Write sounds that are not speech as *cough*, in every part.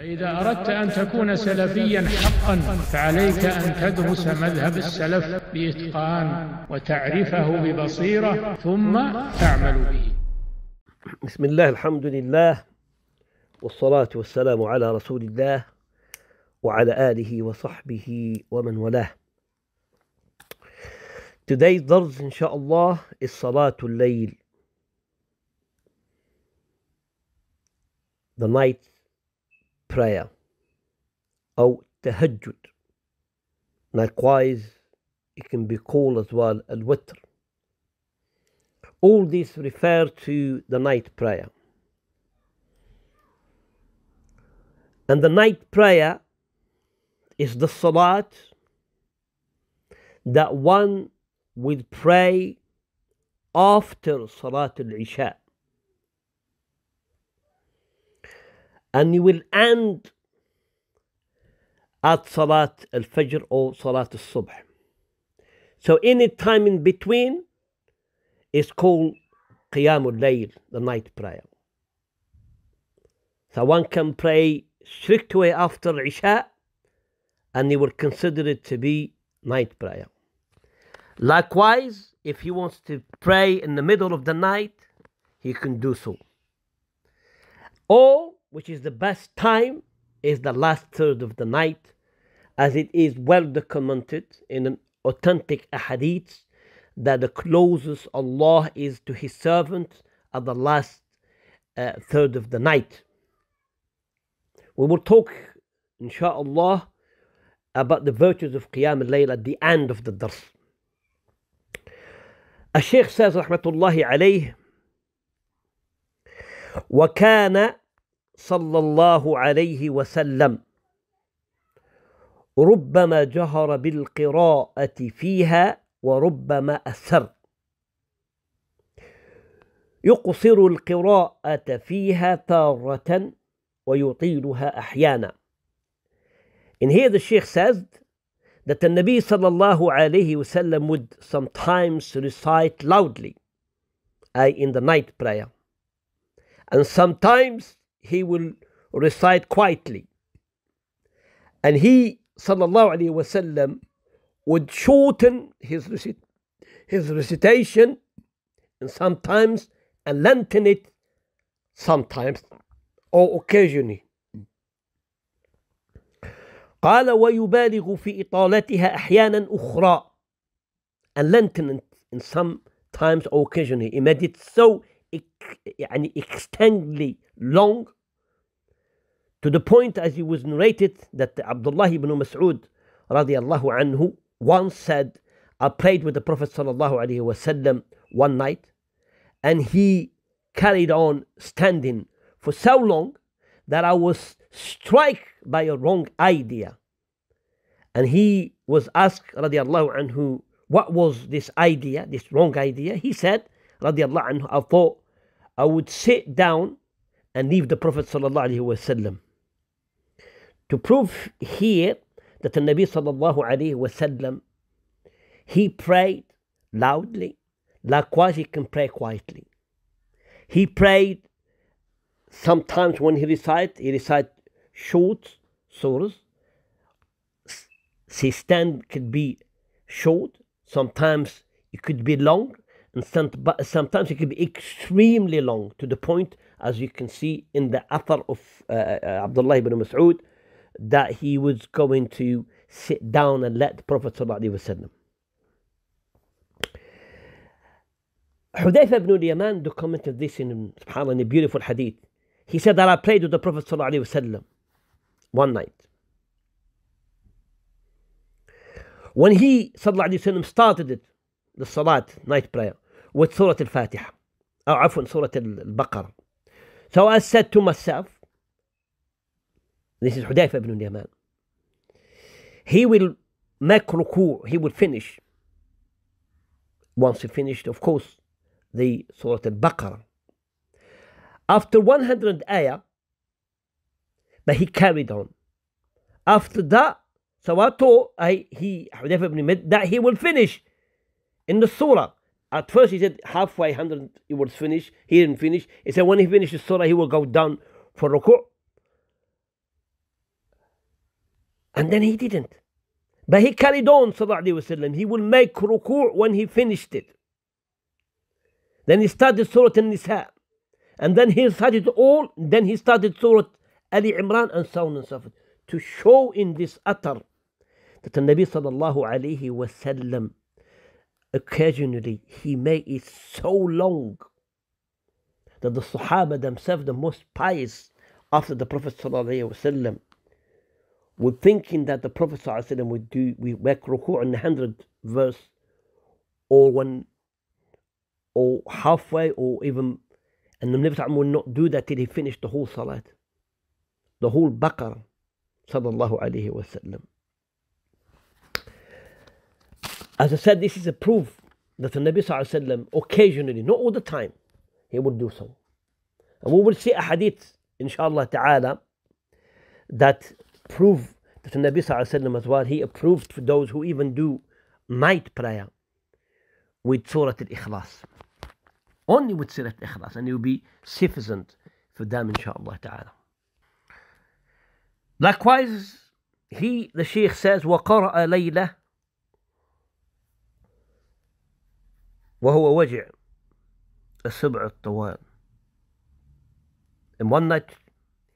فإذا أردت أن تكون سلفيا حقا فعليك أن تدرس مذهب السلف بإتقان وتعرفه ببصيرة ثم تعمل به بسم الله الحمد لله والصلاة والسلام على رسول الله وعلى آله وصحبه ومن والاه Today's درس إن شاء الله is الليل The night prayer or تهجد likewise it can be called as well al-witr all these refer to the night prayer and the night prayer is the salat that one will pray after salat al-isha and you will end at Salat al Fajr or Salat al Subh. So any time in between is called Qiyamul Layl, the night prayer. So one can pray straight away after Isha and they will consider it to be night prayer. Likewise, if he wants to pray in the middle of the night, he can do so. Or which is the best time, is the last third of the night, as it is well documented in an authentic hadith that the closest Allah is to His servant at the last uh, third of the night. We will talk, inshallah, about the virtues of Qiyam al-Layl at the end of the Dars. الشيخ says Rahmatullahi الله عليه وكان صلى الله عليه وسلم ربما جهر بالقراءة فيها وربما أسر يقصر القراءة فيها تارة ويطيلها أحيانا And here the Sheikh says that the Nabi sallallahu alayhi وسلم would sometimes recite loudly, i.e. in the night prayer. And sometimes he will recite quietly. And he, sallallahu wasallam, would shorten his, recit his recitation and sometimes and lengthen it sometimes or occasionally. قال ويبالغ في إطالتها أحيانا أخرى and lengthen in some times occasionally. He made it so يعني extendly long to the point as it was narrated that Abdullah ibn Mas'ud radiallahu anhu once said I prayed with the Prophet sallallahu alaihi wasallam one night and he carried on standing for so long that I was struck by a wrong idea and he was asked radiallahu anhu what was this idea this wrong idea he said radiallahu anhu I thought I would sit down and leave the Prophet وسلم, to prove here that the Nabi wasallam he prayed loudly, likewise he can pray quietly. He prayed sometimes when he recited, he recited short surahs. His stand could be short, sometimes it could be long, and sometimes it can be extremely long to the point, as you can see in the athar of uh, uh Abdullah ibn Mas'ud, that he was going to sit down and let the Prophet wasallam. Hudayfa ibn al-Yaman documented this in, subhanAllah, in a beautiful hadith. He said that I prayed with the Prophet wasallam one night. When he wasallam started it, the Salat, night prayer, وسورة الفاتحة أو عفوا سورة البقرة سواء السد الساف This is Hudayfa ibn Yaman. He will make ruku, he will finish. Once he finished, of course, the Surah al After 100 ayah, but he carried on. After that, Sawato, I, he, حذيفة ibn Yaman, that he will finish in the Surah. At first, he said halfway 100 he was finished. He didn't finish. He said when he finishes Surah, he will go down for ruku'. And then he didn't. But he carried on, Sallallahu Alaihi Wasallam. He will make ruku' when he finished it. Then he started Surah An-Nisa. And then he started all, then he started Surah Ali Imran and so on and so forth. To show in this utter that the Nabi Sallallahu Alaihi Wasallam occasionally he made it so long that the Sahaba themselves, the most pious after the Prophet وسلم, were thinking that the Prophet وسلم, would do we make ruku' in the verse or one or halfway or even and the Prophet would not do that till he finished the whole salat, the whole Baqarah sallallahu alayhi wasallam. As I said, this is a proof that the Nabi وسلم, occasionally, not all the time, he would do so. And we will see a hadith, inshallah ta'ala, that prove that the Nabi وسلم, as well, he approved for those who even do night prayer with Surah Al-Ikhlas. Only with Surah Al-Ikhlas, and it will be sufficient for them, inshallah ta'ala. Likewise, he, the Sheikh says, وَقَرَأَ لَيْلَةً وهو وجع السبع الطوال. And one night,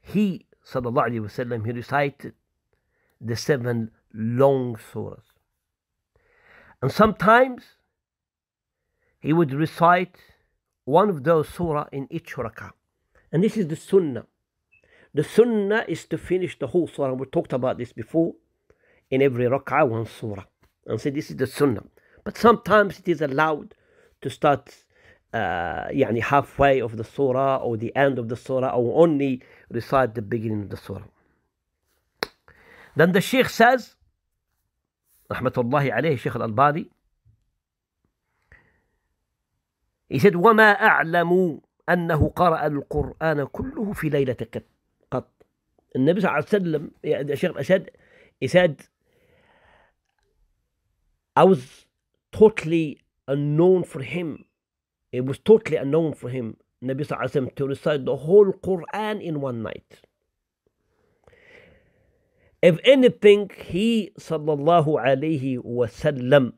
he, sallallahu alayhi he recited the seven long surahs. And sometimes he would recite one of those surah in each rakah. And this is the sunnah. The sunnah is to finish the whole surah. We talked about this before. In every rakah, one surah. And say this is the sunnah. But sometimes it is allowed to start uh, يعني halfway of the surah or the end of the surah or only recite the beginning of the surah. Then the Sheikh says, رحمة الله عليه الشيخ الألباني He said, وما أعلم أنه قرأ القرآن كله في ليلة قط النبي صلى الله عليه وسلم يعني شيخ الأسد he said I was totally unknown for him. It was totally unknown for him, Nabi Sallallahu to recite the whole Quran in one night. If anything, he Sallallahu Alaihi Wasallam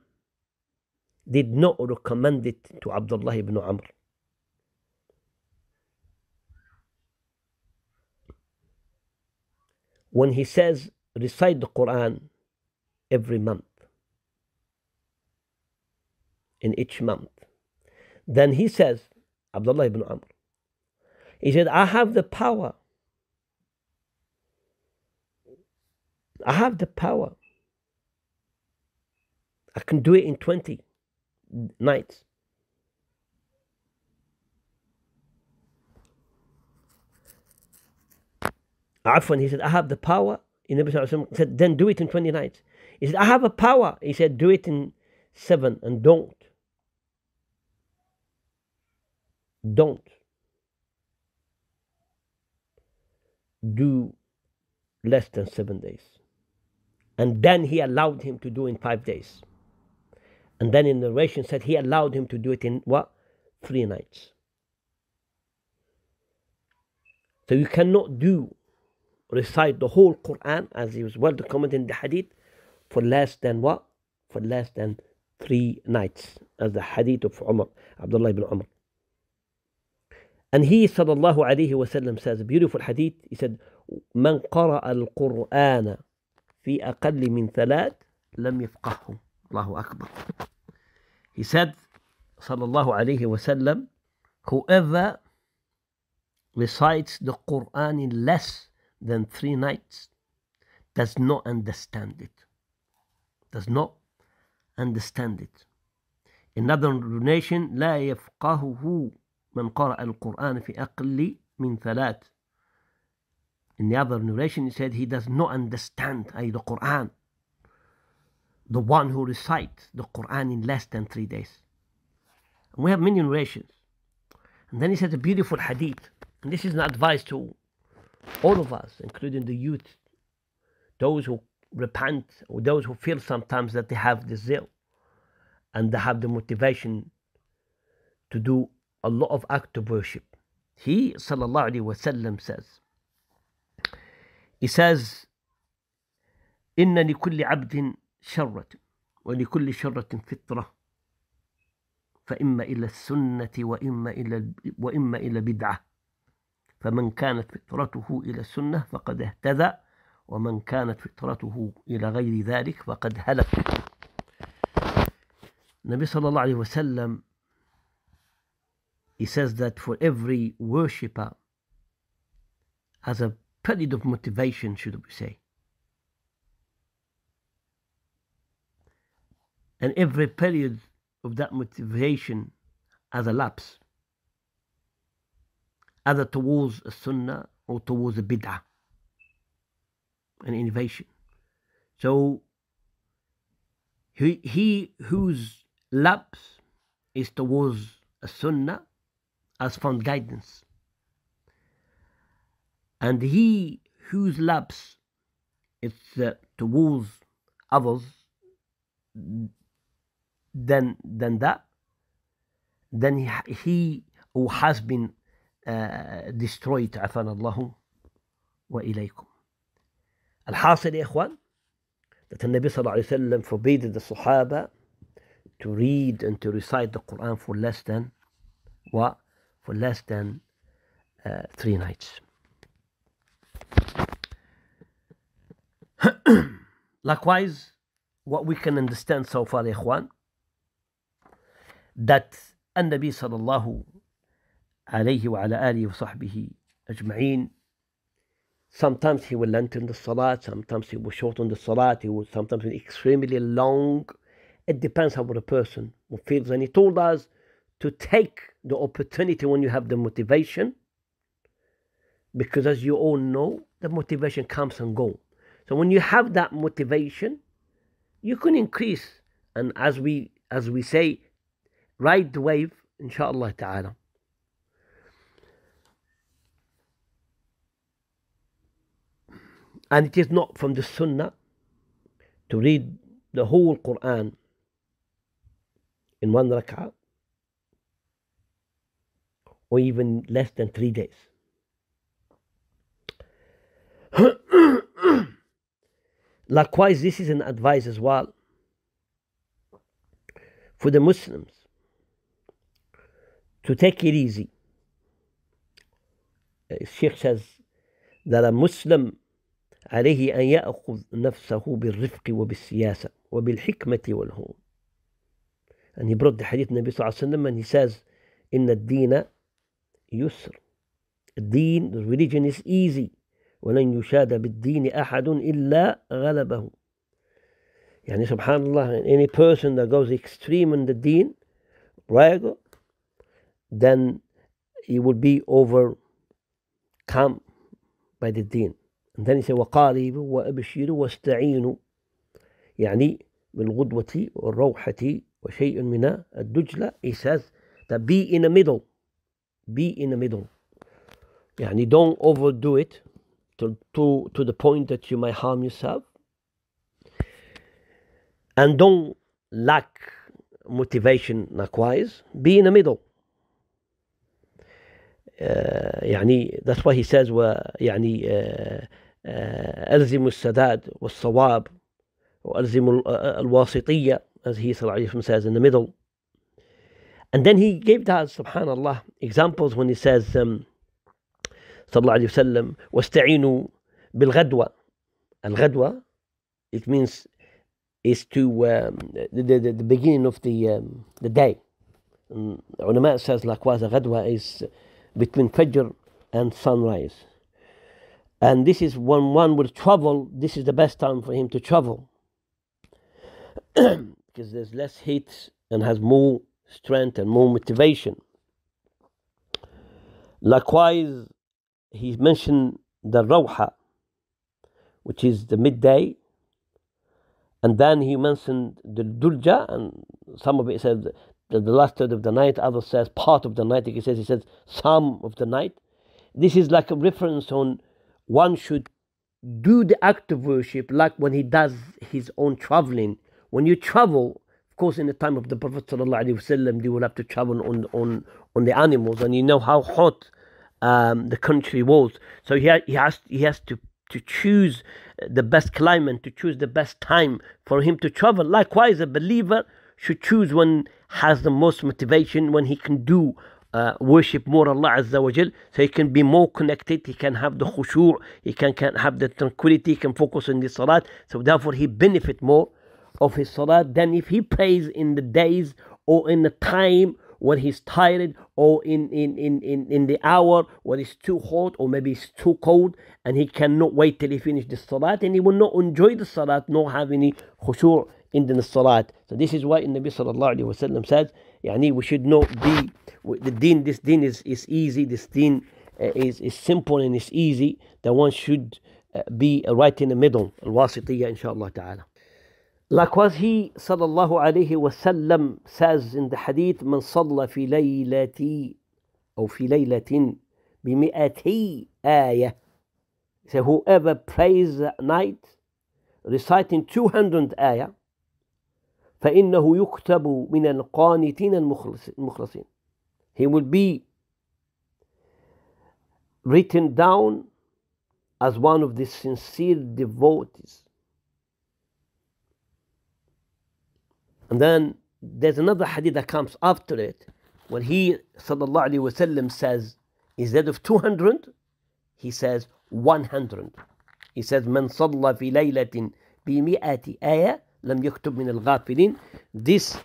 did not recommend it to Abdullah ibn Amr. When he says recite the Quran every month, in each month. Then he says, Abdullah ibn Amr, he said, I have the power. I have the power. I can do it in 20 nights. Afwan, he said, I have the power. Nabi said, then do it in 20 nights. He said, I have a power. He said, do it in seven and don't. don't do less than seven days. And then he allowed him to do in five days. And then in the narration said he allowed him to do it in what? Three nights. So you cannot do, recite the whole Quran as was well documented in the hadith for less than what? For less than three nights as the hadith of Umar, Abdullah ibn Umar. And he صلى الله عليه وسلم says, beautiful hadith, he said, من قرأ القرآن في أقل من ثلاث لم يفقهه الله أكبر He said, صلى الله عليه وسلم, whoever recites the Quran in less than three nights does not understand it. Does not understand it. Another other narration, لا يفقهه من قرأ القرآن في أقل من ثلاث in the other narration it said he does not understand أي the Quran the one who recites the Quran in less than three days and we have many narrations and then he said a beautiful hadith and this is an advice to all of us including the youth those who repent or those who feel sometimes that they have the zeal and they have the motivation to do a lot of act of worship. He sallallahu wa sallam says, he says, إن لكل عبد شرة ولكل شرة فطرة فإما إلى السنة وإما إلى وإما إلى بدعة فمن كانت فطرته إلى السنة فقد اهتدى ومن كانت فطرته إلى غير ذلك فقد هلك النبي صلى الله عليه وسلم he says that for every worshipper as a period of motivation, should we say. And every period of that motivation has a lapse, either towards a sunnah or towards a bid'ah, an innovation. So he, he whose lapse is towards a sunnah has found guidance. And he whose lapse is uh, towards others than, than that, then he, who has been uh, destroyed عفانا الله وإليكم الحاصل يا إخوان that the النبي صلى الله عليه وسلم forbade the Sahaba to read and to recite the Quran for less than what for less than uh, three nights. Likewise, what we can understand so far, Ikhwan, that النبي صلى الله عليه وعلى آله وصحبه أجمعين sometimes he will lengthen the salat, sometimes he will shorten the salat, he will sometimes be extremely long. It depends on the person who feels. And he told us to take the opportunity when you have the motivation because as you all know the motivation comes and goes so when you have that motivation you can increase and as we as we say ride the wave inshallah ta'ala and it is not from the sunnah to read the whole quran in one rak'ah or even less than three days. Likewise, this is an advice as well for the Muslims to take it easy. Sheikh says that a Muslim عليه أن يأخذ نفسه بالرفق وبالسياسة وبالحكمة والهون. And he brought the hadith Nabi Sallallahu Alaihi Wasallam and he says, إن الدين يسر الدين religion is easy ولن يشاد بالدين أحد إلا غلبه يعني سبحان الله any person that goes extreme in the deen right then he will be overcome by the deen and then he said وقاربوا وأبشروا واستعينوا يعني بالغدوة والروحة وشيء من الدجلة he says that be in the middle be in the middle. Yeah, and you don't overdo it to, to, to the point that you might harm yourself. And don't lack motivation likewise. Be in the middle. Uh, that's why he says ويعني uh, uh, ألزم السداد والصواب وألزم الواسطية as he صلى الله عليه وسلم says in the middle and then he gave that, subhanAllah, examples when he says, um, Sallallahu Alaihi Wasallam, وَاسْتَعِينُوا بِالْغَدْوَةِ Al-Ghadwa, it means is to um, the, the, the, beginning of the, um, the day. Um, ulama says likewise ghadwa is between Fajr and sunrise. And this is when one will travel, this is the best time for him to travel. *clears throat* because there's less heat and has more strength and more motivation. Likewise, he mentioned the Rawha, which is the midday, and then he mentioned the Dulja, and some of it says the, the last third of the night, others says part of the night, he says, he says some of the night. This is like a reference on one should do the act of worship like when he does his own traveling. When you travel, of course, in the time of the Prophet وسلم, they will have to travel on, on, on the animals, and you know how hot um, the country was. So he, ha he has he has to to choose the best climate, to choose the best time for him to travel. Likewise, a believer should choose when has the most motivation, when he can do uh, worship more Allah Azza wa Jal, so he can be more connected, he can have the khushu', he can, can have the tranquility, he can focus on the salat, so therefore he benefit more of his salah than if he prays in the days or in the time when he's tired or in, in, in, in, in the hour when it's too hot or maybe it's too cold and he cannot wait till he finishes the salat and he will not enjoy the salat nor have any khushu' in the salat. So this is why in Nabi sallallahu Alaihi wasallam says, yani we should not be, the deen, this deen is, is easy, this deen uh, is, is simple and it's easy, that one should uh, be right in the middle, al-wasitiyya inshallah ta'ala. Likewise, he sallallahu alayhi wasallam says in the hadith, من صلى في ليلة أو في ليلة بمئتي آية. So whoever prays at night reciting 200 آية فإنه يكتب من القانتين المخلصين. He will be written down as one of the sincere devotees. And then there's another hadith that comes after it, when he sallallahu says, instead of 200, he says 100. He says, من صلى في ليلة بمئة آية لم يكتب من الغافلين. This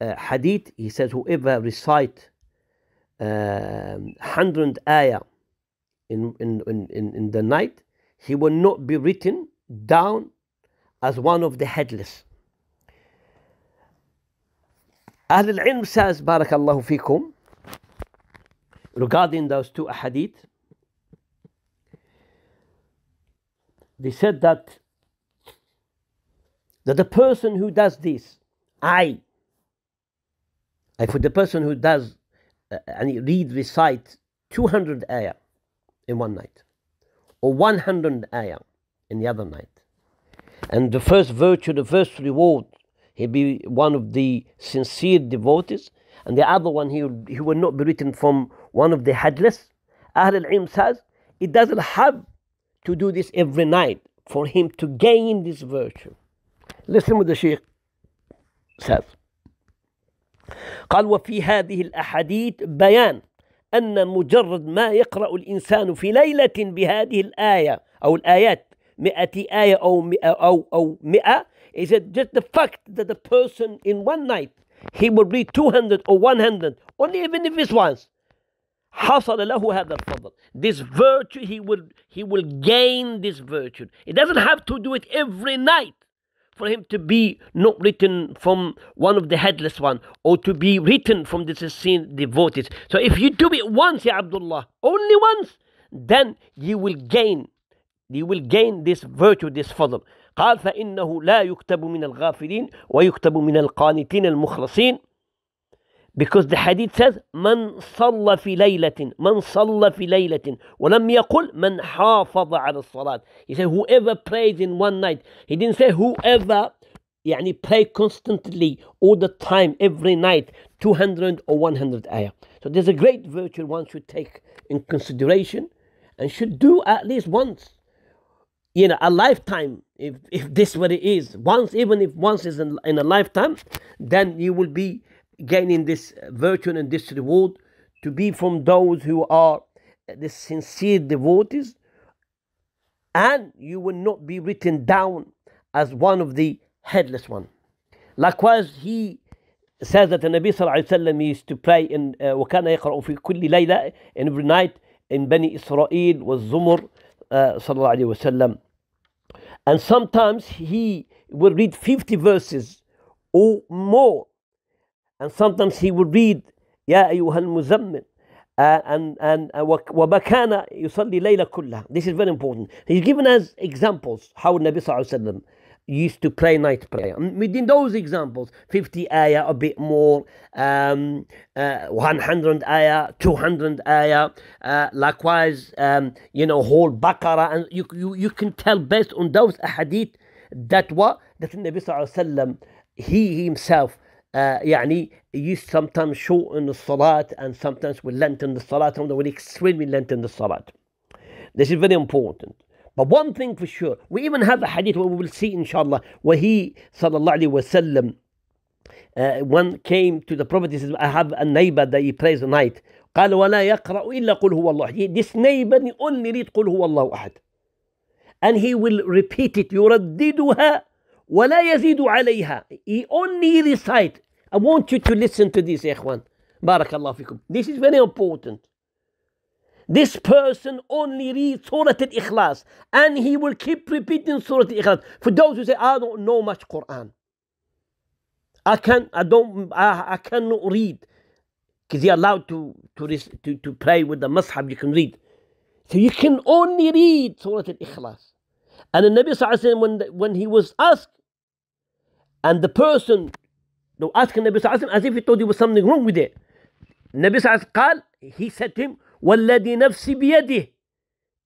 uh, hadith, he says, whoever recite uh, um, 100 ayah in, in, in, in the night, he will not be written down as one of the headless. Ahl al-Ilm says, Barakallahu fikum, regarding those two ahadith, they said that, that the person who does this, I, I for the person who does uh, and read, recite 200 ayah in one night, or 100 ayah in the other night, and the first virtue, the first reward he be one of the sincere devotees, and the other one he will, he will not be written from one of the headless. Ahl al-Ilm says it doesn't have to do this every night for him to gain this virtue. Listen what the Sheikh says. قال وفي هذه الأحاديث بيان أن مجرد ما يقرأ الإنسان في ليلة بهذه الآية أو الآيات مئة آية أو مئة أو أو مئة Is it just the fact that the person in one night, he will read 200 or 100, only even if it's once. this virtue he will he will gain this virtue it doesn't have to do it every night for him to be not written from one of the headless one or to be written from the Sassin devotees so if you do it once ya Abdullah only once then you will gain you will gain this virtue this fadl قال فإنه لا يكتب من الغافلين ويكتب من القانتين المخلصين because the hadith says من صلى في ليلة من صلى في ليلة ولم يقل من حافظ على الصلاة he said whoever prays in one night he didn't say whoever يعني pray constantly all the time every night 200 or 100 ayah so there's a great virtue one should take in consideration and should do at least once you know a lifetime if if this what it is once even if once is in, in a lifetime then you will be gaining this virtue and this reward to be from those who are the sincere devotees and you will not be written down as one of the headless one likewise he says that the Nabi Sallallahu Alaihi used to pray in uh, وَكَانَ يَقْرَأُ فِي كُلِّ لَيْلَةٍ in every night in Bani Israel was Zumur uh, وسلم, and sometimes he would read 50 verses or more and sometimes he would read Ya أيها uh, and and uh, this is very important he's given us examples how Nabi صلى الله عليه used to pray night prayer. Within those examples, 50 ayah, a bit more, um, uh, 100 ayah, 200 ayah, uh, likewise, um, you know, whole Baqarah, and you, you, you can tell based on those ahadith that what, that Nabi Sallallahu Alaihi he himself, uh, يعني used sometimes shorten the salah and sometimes will lengthen the salah, and will extremely lengthen the salah. This is very important. But one thing for sure, we even have a hadith where we will see inshallah, where he sallallahu alayhi wasallam uh, one came to the Prophet, he said, I have a neighbor that he prays the night. قال ولا يقرأ إلا قل هو الله. This neighbor only read قل هو الله أحد. And he will repeat it. يرددها ولا يزيد عليها. He only recite. I want you to listen to this, ikhwan. بارك الله فيكم. This is very important. This person only reads Surah Al-Ikhlas and he will keep repeating Surah Al-Ikhlas. For those who say, I don't know much Quran. I can not I don't I, I cannot read. Because you're allowed to, to, to, to pray with the mashab, you can read. So you can only read Surah Al-Ikhlas. And the Nabi Sallallahu when, when he was asked, and the person they were asking Nabi Sallallahu as if he thought there was something wrong with it. Nabi Sallallahu he said to him, والذي نفسي بيده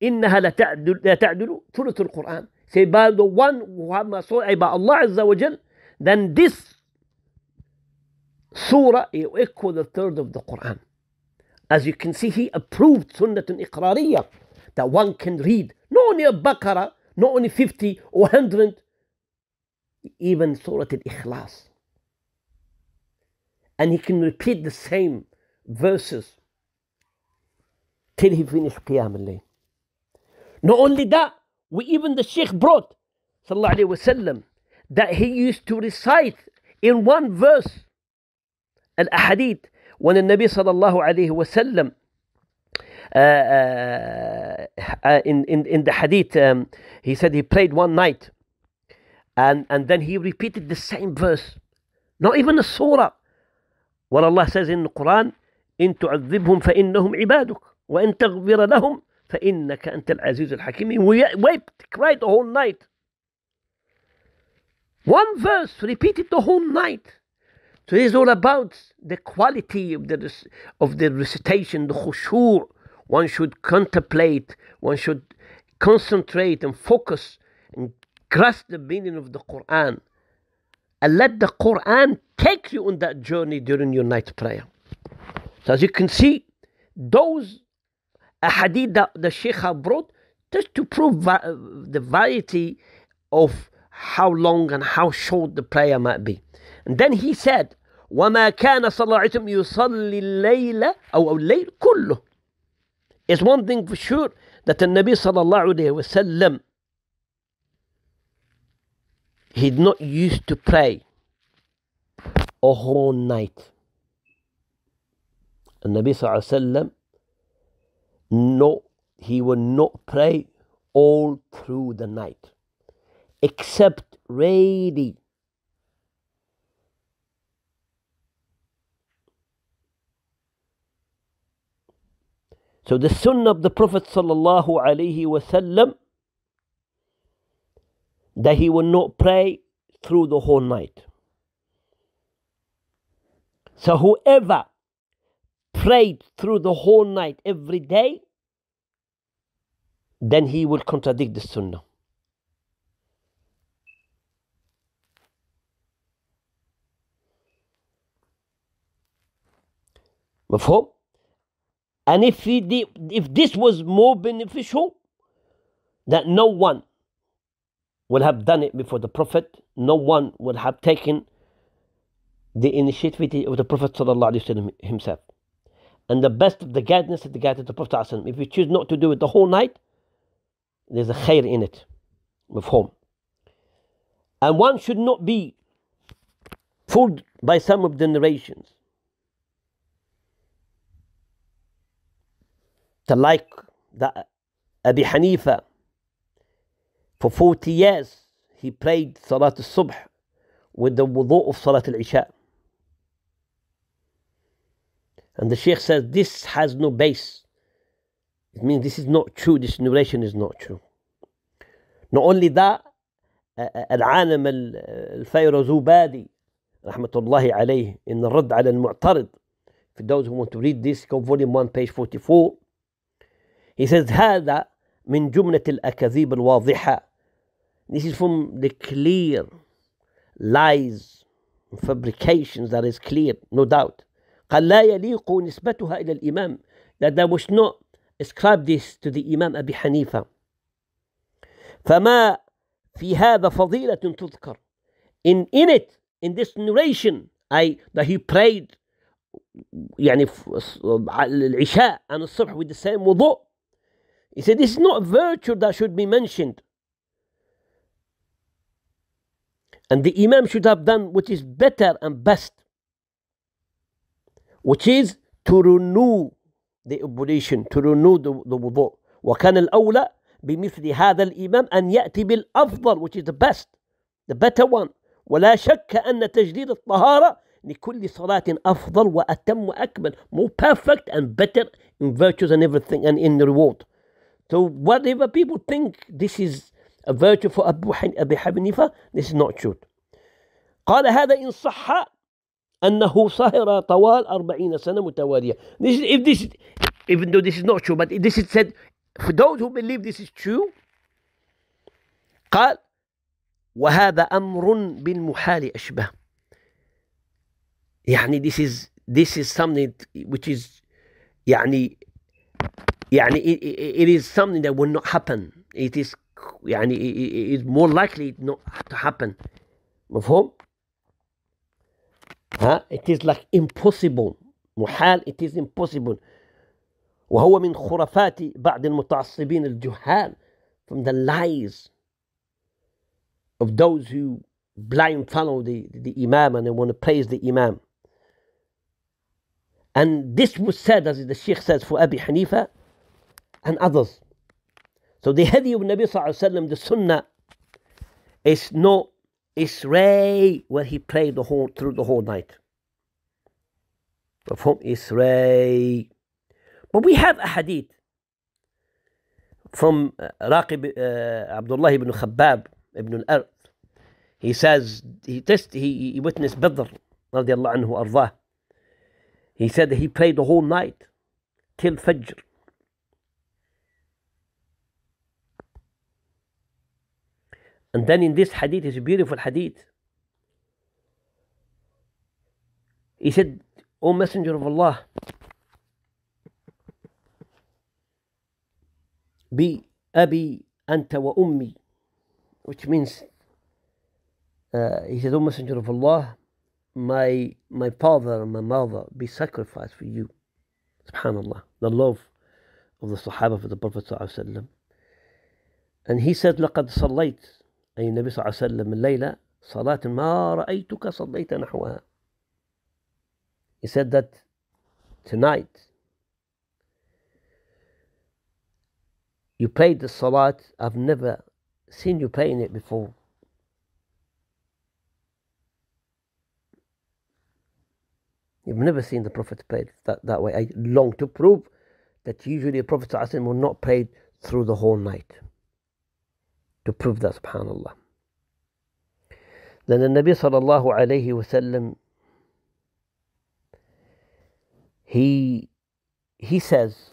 إنها لتعدل, لتعدل ثلث القرآن say by the one who have my soul by Allah Azza wa Jal then this surah will equal the third of the Quran as you can see he approved سنة إقرارية that one can read not only a Baqarah not only 50 or 100 even surah al-ikhlas and he can repeat the same verses till he finished Qiyam al-Layl. Not only that, we even the Sheikh brought, sallallahu alayhi wasallam, that he used to recite in one verse al-Ahadith when the Nabi sallallahu alayhi wasallam sallam in, in, in the hadith, um, he said he prayed one night and, and then he repeated the same verse. Not even a surah. What Allah says in the Quran, إن تعذبهم فإنهم عبادك. وأن تغفر لهم فإنك أنت العزيز الحكيم we wept cried the whole night one verse repeated the whole night so it's all about the quality of the, of the recitation the khushu' one should contemplate one should concentrate and focus and grasp the meaning of the Quran and let the Quran take you on that journey during your night prayer. So as you can see, those a hadith that the Sheikh brought just to prove va- the variety of how long and how short the prayer might be. And then he said, وما كان صلى الله عليه وسلم يصلي الليل أو الليل كله. It's one thing for sure that the Nabi صلى الله عليه وسلم he not used to pray a whole night. The Nabi صلى الله عليه وسلم no, he will not pray all through the night, except really So the sunnah of the Prophet sallallahu alaihi wasallam that he will not pray through the whole night. So whoever prayed through the whole night every day, then he will contradict the Sunnah. Before, And if he did, if this was more beneficial, that no one would have done it before the Prophet, no one would have taken the initiative of the Prophet himself. And the best of the guidance is the guidance of the Prophet. If you choose not to do it the whole night, there's a khair in it, home. And one should not be fooled by some of the narrations. To like that Abi Hanifa, for 40 years he prayed Salat al-Subh with the wudu of Salat al-Isha. And the Sheikh says this has no base. It means this is not true, this narration is not true. Not only that, العالم الفيروزوبادي رحمة الله عليه إن الرد على المعترض for those who want to read this go volume 1 page 44 he says هذا من جملة الأكاذيب الواضحة this is from the clear lies fabrications that is clear no doubt قال لا يليق نسبتها إلى الإمام that that was not ascribed this to the Imam Abi Hanifa. فما في هذا فضيلة تذكر. In, in it, in this narration, I, that he prayed يعني العشاء and الصبح with the same wudu. He said this is not a virtue that should be mentioned. And the Imam should have done what is better and best, which is to renew the obligation to renew the, the wudu وكان الأولى بمثل هذا الإمام أن يأتي بالأفضل which is the best the better one ولا شك أن تجديد الطهارة لكل صلاة أفضل وأتم وأكمل more perfect and better in virtues and everything and in reward so whatever people think this is a virtue for Abu Hanifa this is not true قال هذا إن صح أنه صهر طوال أربعين سنة متوالية this, if this, even though this is not true but this is said for those who believe this is true قال وهذا أمر بالمحال أشبه يعني this is this is something which is يعني يعني it, it is something that will not happen it is يعني it is more likely not to happen مفهوم؟ it is like impossible محال it is impossible وهو من خرافات بعض المتعصبين الجهال from the lies of those who blind follow the, the imam and they want to praise the imam and this was said as the sheikh says for Abi Hanifa and others so the hadith of Nabi Sallallahu Alaihi Wasallam the sunnah is not Israel, where he prayed the whole through the whole night. From Israel. But we have a hadith from uh, Raqib uh, Abdullah ibn Khabbab ibn al-Ard. He says, he, test, he, he witnessed Badr, radiallahu anhu, ardah. He said he prayed the whole night till Fajr. And then in this hadith it's a beautiful hadith. He said, O Messenger of Allah, be Abi Anta wa Ummi, which means, uh, he said, O Messenger of Allah, my my father and my mother be sacrificed for you. Subhanallah, the love of the Sahaba for the Prophet. And he said, لقد صليت أي النبي صلى الله عليه وسلم الليلة صلاة ما رأيتك صليت نحوها He said that tonight you prayed the salat I've never seen you praying it before You've never seen the Prophet pray that, that way. I long to prove that usually the Prophet will not pray through the whole night to prove that subhanallah. Then the Nabi sallallahu alayhi wasallam he he says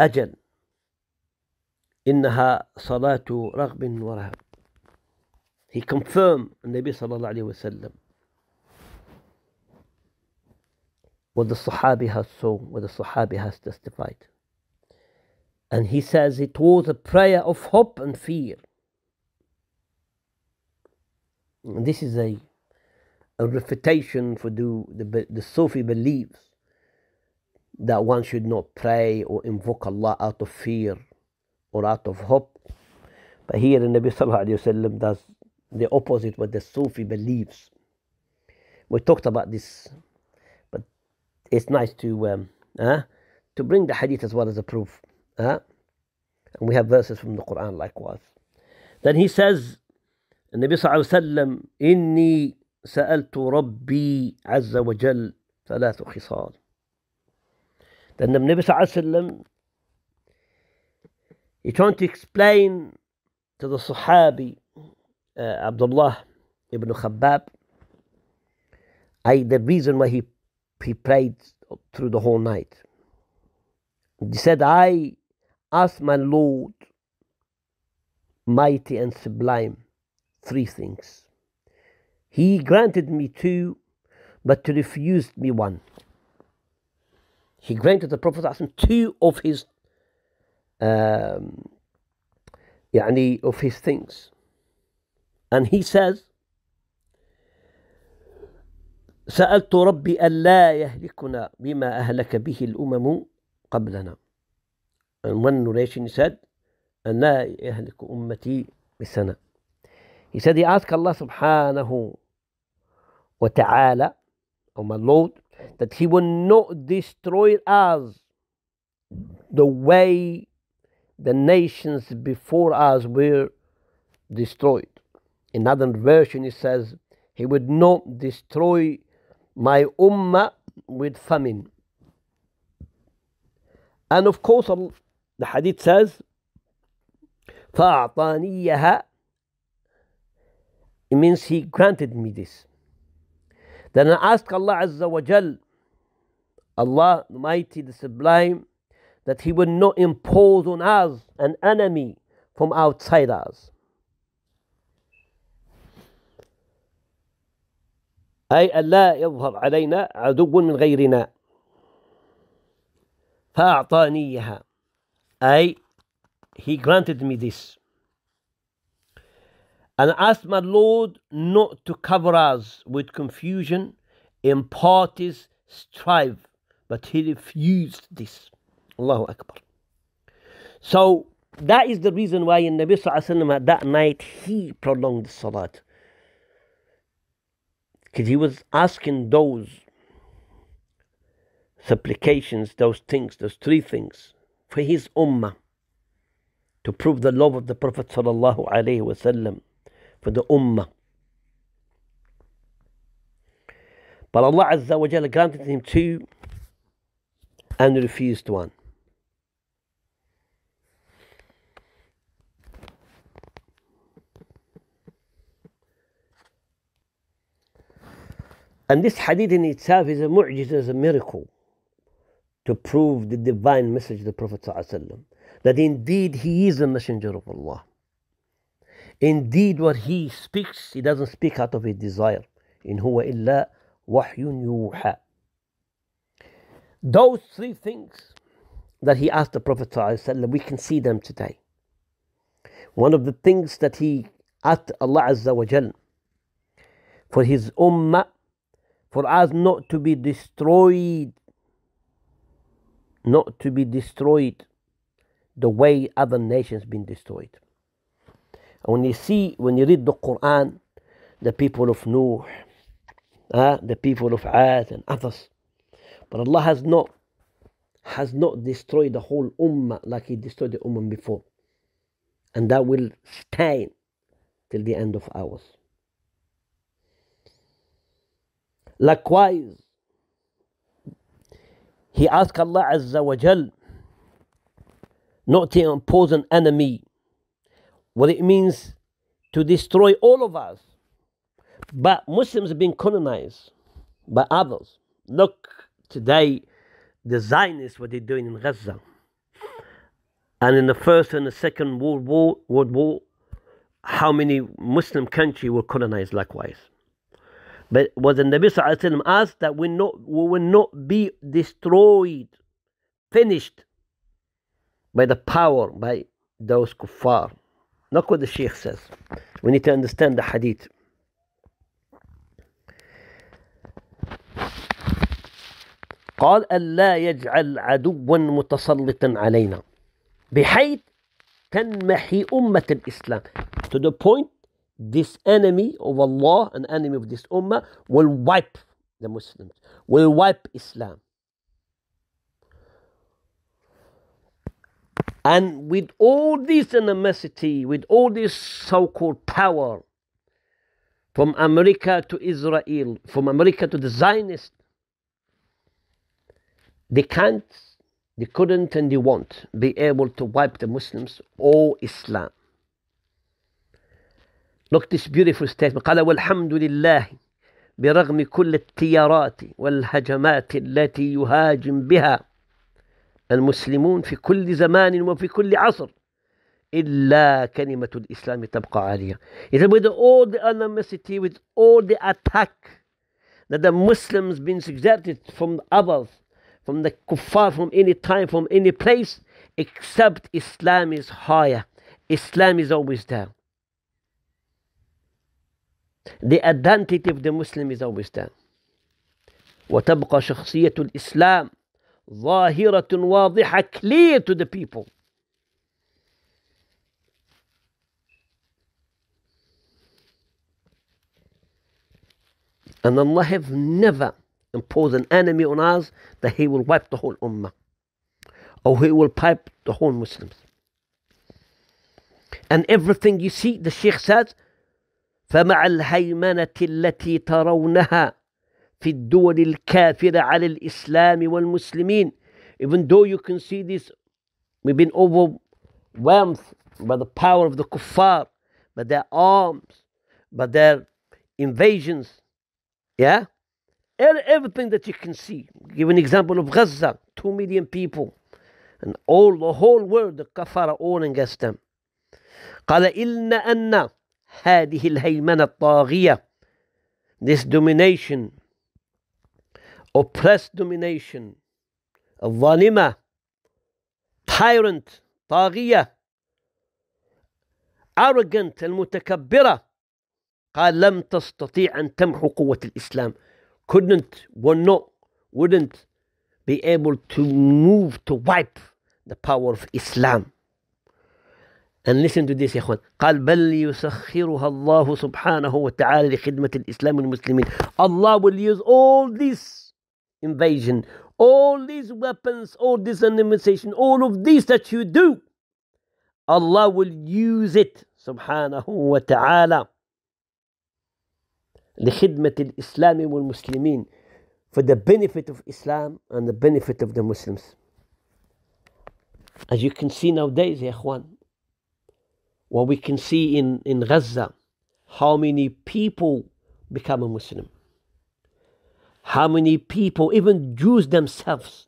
أجل إنها صلاة رغب ورهب He confirmed النبي صلى الله عليه وسلم what the Sahabi has said, what the Sahabi has testified and he says it was a prayer of hope and fear. And this is a, a refutation for the, the, the Sufi beliefs that one should not pray or invoke Allah out of fear or out of hope. But here the Nabi Sallallahu Alaihi Wasallam does the opposite what the Sufi believes. We talked about this, but it's nice to um, uh, to bring the hadith as well as a proof. And we have verses from the Quran likewise. Then he says, and Nabi Sallallahu Alaihi Wasallam, إني سألت ربي عز وجل ثلاث خصال. Then the Nabi Sallallahu Alaihi he tried to explain to the Sahabi, uh, Abdullah ibn Khabbab, I, the reason why he, he prayed through the whole night. He said, I as my Lord, mighty and sublime, three things. He granted me two, but refused me one. He granted the Prophet two of his um, يعني, of his things. And he says, سألت ربي ألا يهلكنا بما أهلك به الأمم قبلنا and one narration said, أَنَّا يَهْلِكُ أُمَّتِي بِسَنَةٍ He said, he asked Allah subhanahu wa ta'ala, O my Lord, that he will not destroy us the way the nations before us were destroyed. In another version, it says, He would not destroy my ummah with famine. And of course, The hadith says, فَأَعْطَانِيَهَا It means he granted me this. Then I asked Allah Azza wa Jal, Allah Mighty, the Sublime, that He would not impose on us an enemy from outside us. أي ألا يظهر علينا عدو من غيرنا فأعطاني I, he granted me this. And I asked my Lord not to cover us with confusion in parties strife, but he refused this. Allahu Akbar. So that is the reason why in Nabi Sallallahu that night he prolonged the Salat. Because he was asking those supplications, those things, those three things for his ummah to prove the love of the Prophet sallallahu alaihi wasallam for the ummah. But Allah Azza wa Jalla granted him two and refused one. And this hadith in itself is a mu'jiz, is a miracle to prove the divine message of the Prophet ﷺ, that indeed he is a messenger of Allah. Indeed, what he speaks, he doesn't speak out of a desire. In huwa illa wahyun yuha. Those three things that he asked the Prophet ﷺ, we can see them today. One of the things that he asked Allah Azza wa Jal for his ummah, for us not to be destroyed not to be destroyed the way other nations been destroyed. And when you see, when you read the Quran, the people of Nuh, uh, the people of Ad and others, but Allah has not has not destroyed the whole ummah like He destroyed the ummah before, and that will stay till the end of hours. Likewise, he asked Allah Azza wa Jal not to impose an enemy. What it means to destroy all of us. But Muslims have been colonized by others. Look today, the Zionists, what they're doing in Gaza. And in the First and the Second World War, World War how many Muslim countries were colonized likewise. But was the Nabi Sallallahu Alaihi Wasallam asked that we, not, we will not be destroyed, finished by the power, by those kuffar. Look what the Sheikh says. We need to understand the hadith. قال ألا يجعل عدوا متسلطا علينا بحيث تنمحي أمة الإسلام to the point this enemy of oh, Allah, an enemy of this ummah, will wipe the Muslims, will wipe Islam. And with all this animosity, with all this so called power, from America to Israel, from America to the Zionists, they can't, they couldn't, and they won't be able to wipe the Muslims or Islam. Look this beautiful statement قال والحمد لله برغم كل التيارات والهجمات التي يهاجم بها المسلمون في كل زمان وفي كل عصر إلا كلمة الإسلام تبقى عالية إذا with all the animosity with all the attack that the Muslims been subjected from others from the kuffar from any time from any place except Islam is higher Islam is always there The identity of the Muslim is always there. وتبقى شخصية الإسلام ظاهرة واضحة clear to the people. And Allah have never imposed an enemy on us that He will wipe the whole Ummah or He will pipe the whole Muslims. And everything you see, the Sheikh says, فمع الهيمنه التي ترونها في الدول الكافره على الاسلام والمسلمين even though you can see this we've been overwhelmed by the power of the kuffar by their arms by their invasions yeah everything that you can see give an example of gaza 2 million people and all the whole world the kafara all against them قال إن أن هذه الهيمنة الطاغية this domination oppressed domination الظالمة tyrant طاغية arrogant المتكبرة قال لم تستطيع أن تمحو قوة الإسلام couldn't will not wouldn't be able to move to wipe the power of Islam أن listen to this يا إخوان قال بل يسخرها الله سبحانه وتعالى لخدمة الإسلام والمسلمين الله will use all this invasion all these weapons all this animation all of this that you do Allah will use it سبحانه وتعالى لخدمة الإسلام والمسلمين for the benefit of Islam and the benefit of the Muslims as you can see nowadays يا إخوان Well, we can see in, in Gaza how many people become a Muslim. How many people, even Jews themselves,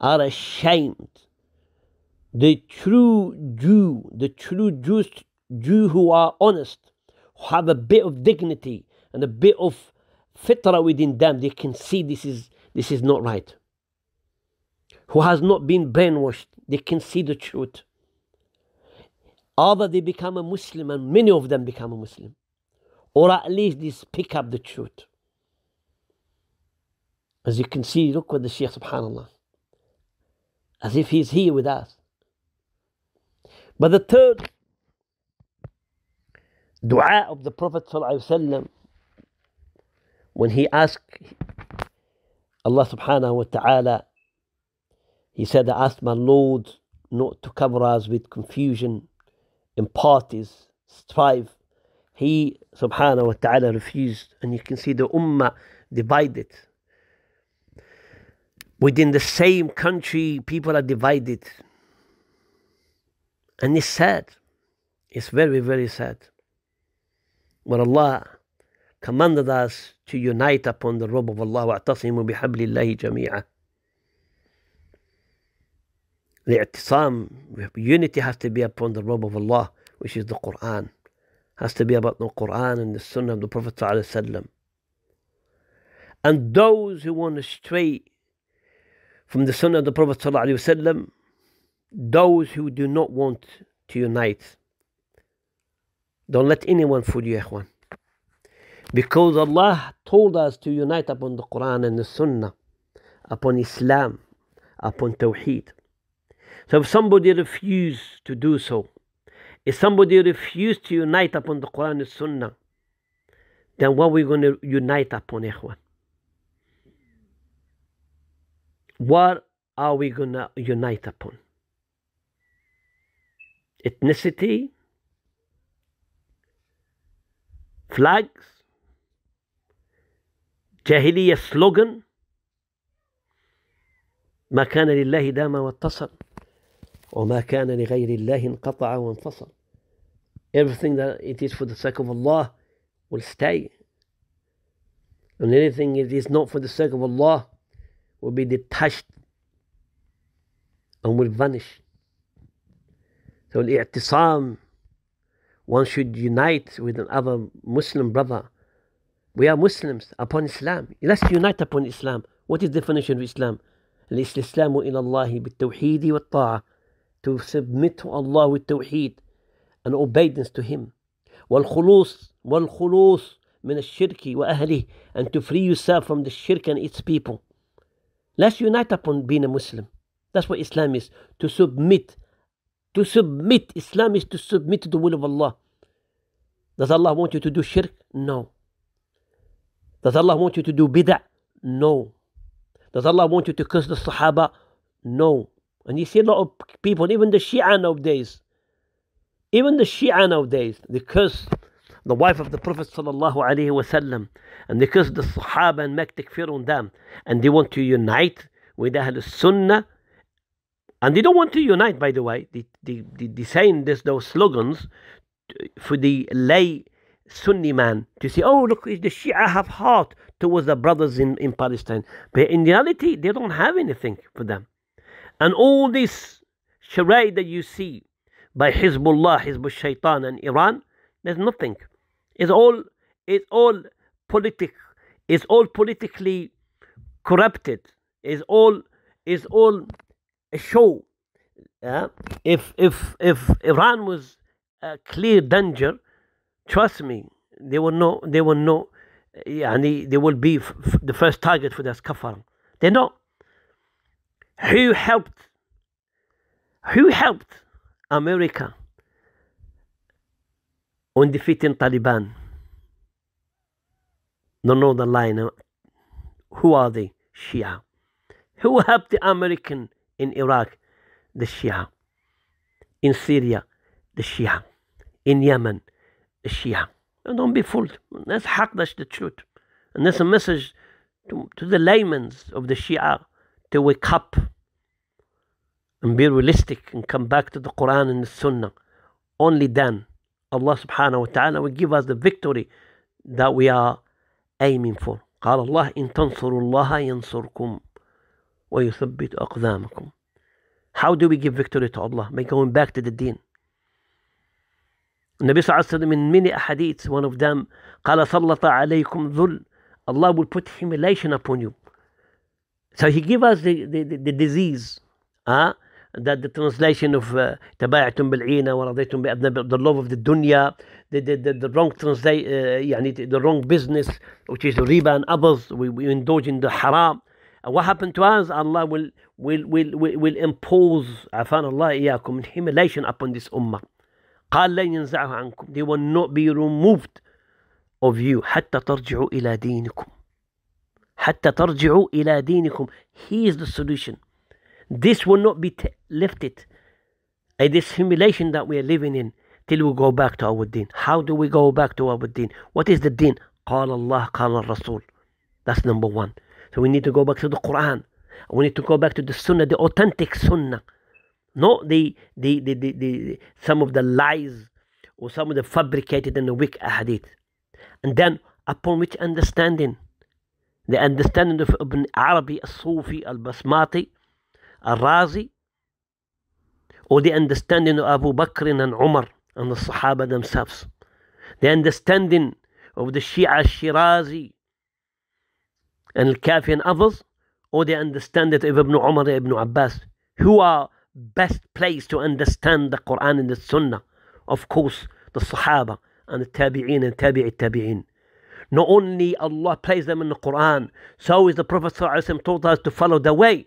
are ashamed. The true Jew, the true Jews, Jew who are honest, who have a bit of dignity and a bit of fitrah within them, they can see this is this is not right. Who has not been brainwashed, they can see the truth. Either they become a Muslim, and many of them become a Muslim, or at least they pick up the truth. As you can see, look what the Shaykh, subhanAllah, as if he's here with us. But the third dua of the Prophet when he asked Allah subhanahu wa ta'ala, he said, I asked my Lord not to cover us with confusion in parties, strife. He subhanahu wa ta'ala refused, and you can see the ummah divided. Within the same country, people are divided. And it's sad. It's very, very sad. But Allah commanded us to unite upon the robe of Allah, وَاعْتَصِمُوا بِحَبْلِ اللَّهِ جَمِيعًا the iqtisam, unity has to be upon the robe of Allah, which is the Quran. Has to be about the Quran and the Sunnah of the Prophet And those who want to stray from the Sunnah of the Prophet those who do not want to unite, don't let anyone fool you, ikhwan. Because Allah told us to unite upon the Quran and the Sunnah, upon Islam, upon Tawheed. So if somebody refuses to do so, if somebody refuses to unite upon the Quran and Sunnah, then what are we going to unite upon, Ikhwan? What are we going to unite upon? Ethnicity? Flags? جاهلية slogan ما كان لله دام واتصل وما كان لغير الله انقطع وانفصل everything that it is for the sake of Allah will stay and anything that is not for the sake of Allah will be detached and will vanish so al-i'tisam one should unite with another Muslim brother we are Muslims upon Islam let's unite upon Islam what is the definition of Islam الإسلام إلى الله بالتوحيد والطاعة to submit to Allah with tawheed and obedience to Him. والخلوص من الشرك وأهله and to free yourself from the shirk and its people. Let's unite upon being a Muslim. That's what Islam is. To submit. To submit. Islam is to submit to the will of Allah. Does Allah want you to do shirk? No. Does Allah want you to do bid'ah? No. Does Allah want you to curse the Sahaba? No. And you see a lot of people, even the Shia nowadays, even the Shia nowadays, they curse the wife of the Prophet sallallahu alaihi wasallam, and they curse the Sahaba and make takfir on them, and they want to unite with Ahl Sunnah, and they don't want to unite. By the way, they they they, they saying this those slogans for the lay Sunni man to say, oh look, the Shia have heart towards the brothers in in Palestine, but in reality they don't have anything for them. And all this charade that you see by Hezbollah, Hezbollah Shaitan and Iran, there's nothing. It's all it's all politic it's all politically corrupted, it's all it's all a show. Yeah. if if if Iran was a clear danger, trust me, they will know they will know yeah, and they, they will be the first target for the kafar. They not. Who helped? Who helped America on defeating Taliban? No, no, the line. Uh, who are they? Shia. Who helped the American in Iraq? The Shia. In Syria, the Shia. In Yemen, the Shia. And don't be fooled. That's haq, the truth. And that's a message to, to the laymen of the Shia to wake up and be realistic and come back to the Quran and the Sunnah. Only then Allah subhanahu wa ta'ala will give us the victory that we are aiming for. قال الله إن تنصروا الله ينصركم ويثبت أقدامكم How do we give victory to Allah? By going back to the deen. النبي صلى الله عليه وسلم in many ahadith, one of them قال سلط عليكم ذل Allah will put humiliation upon you. So he gave us the, the, the, the disease, huh? that the translation of تباعتم بالعينة بأبناء the love of the dunya, the, the, the, the wrong translate, uh, the wrong business, which is riba and others, we, we indulge in the haram. And what happened to us, Allah will, will, will, will, will impose, عفان الله إياكم, humiliation upon this ummah. قال لن They will not be removed of you حتى ترجعوا إلى دينكم. حتى ترجعوا إلى دينكم He is the solution This will not be lifted A disimulation that we are living in Till we go back to our deen How do we go back to our deen? What is the deen? قال الله قال الرسول That's number one So we need to go back to the Quran We need to go back to the Sunnah The authentic Sunnah Not the, the, the, the, the some of the lies Or some of the fabricated and the weak ahadith And then upon which understanding they understand of Ibn Arabi, Sufi, Al Basmati, Al Razi, or the understanding of Abu Bakr and Umar and the Sahaba themselves. The understanding of the Shia Shirazi and Al Kafi and others, or they understand that of Ibn Umar and Ibn Abbas, who are best placed to understand the Quran and the Sunnah. Of course, the Sahaba and the Tabi'in and Tabi'i Tabi'in. Not only Allah placed them in the Quran, so is the Prophet ﷺ taught us to follow the way.